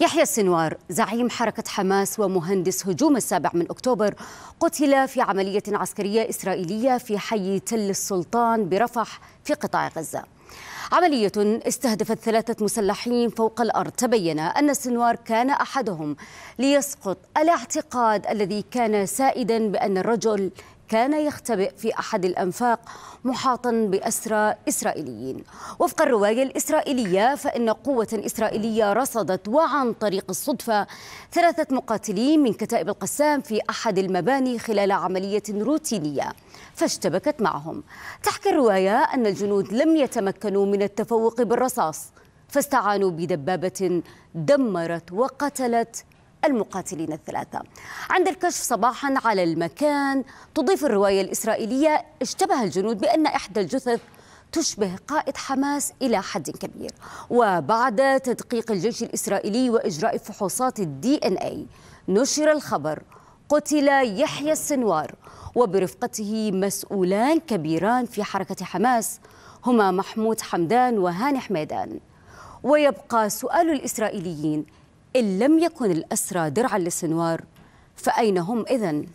يحيى السنوار زعيم حركة حماس ومهندس هجوم السابع من أكتوبر قتل في عملية عسكرية إسرائيلية في حي تل السلطان برفح في قطاع غزة عملية استهدفت ثلاثة مسلحين فوق الأرض تبين أن السنوار كان أحدهم ليسقط الاعتقاد الذي كان سائدا بأن الرجل كان يختبئ في أحد الأنفاق محاطا بأسرى إسرائيليين وفق الرواية الإسرائيلية فإن قوة إسرائيلية رصدت وعن طريق الصدفة ثلاثة مقاتلين من كتائب القسام في أحد المباني خلال عملية روتينية فاشتبكت معهم تحكي الرواية أن الجنود لم يتمكنوا من التفوق بالرصاص فاستعانوا بدبابة دمرت وقتلت المقاتلين الثلاثة عند الكشف صباحا على المكان تضيف الرواية الإسرائيلية اشتبه الجنود بأن إحدى الجثث تشبه قائد حماس إلى حد كبير وبعد تدقيق الجيش الإسرائيلي وإجراء فحوصات الدي إن أي نشر الخبر قتل يحيى السنوار وبرفقته مسؤولان كبيران في حركة حماس هما محمود حمدان وهاني حميدان ويبقى سؤال الإسرائيليين إن لم يكن الأسرى درعا للسنوار فأين هم إذن؟